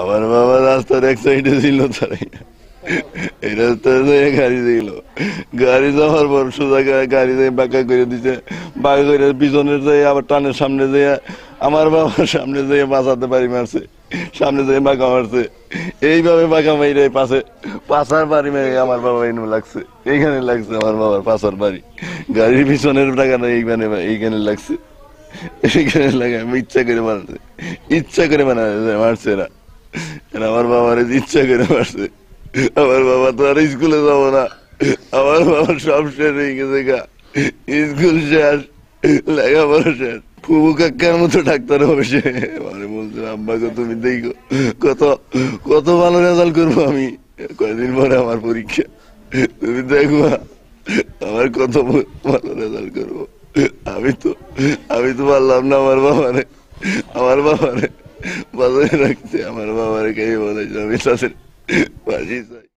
আমার বাবা রাস্তার এক সাইডে ছিল তারাই এই রাস্তায় গাড়ি ছিল গাড়ি যাওয়ার পর সোজা গাড়ি যাই বাঁকা করে দিছে বাঁকা করে পিছনে যাই আবার টানের সামনে যাই আমার বাবার সামনে যেয়ে বাঁচাতে পারি মারছে সামনে যেয়ে বাঁকা মারছে এইভাবে বাঁকা মাইরে পাশে পাশার বাড়ি মেরে আমার বাবা এনু লাগছে এইখানে লাগছে আমার বাবার পাশার বাড়ি গাড়ির পিছনের টাকা না এইখানে এইখানে লাগছে এইখানে লাগে আমি ইচ্ছা করে মারছে ইচ্ছা করে মারা মারছে এরা আমার বাবার ইচ্ছা করে মারছে আমার বাবা তো আর স্কুলে যাবো না আমার বাবার সব শেষ হয়ে গেছে গা স্কুল শেষ লেখাপড়া শেষ ফুবু কাকার মতো ডাক্তার হবে সে মানে বলছিল আব্বাকে তুমি দেখো কত কত ভালো রেজাল্ট করবো আমি কয়দিন পরে আমার পরীক্ষা তুমি দেখবা আমার কত ভালো রেজাল্ট করবো আমি তো আমি তো পারলাম না আমার বাবারে আমার বাবারে बदल रखते अमर बाबा के बोले जमीन सर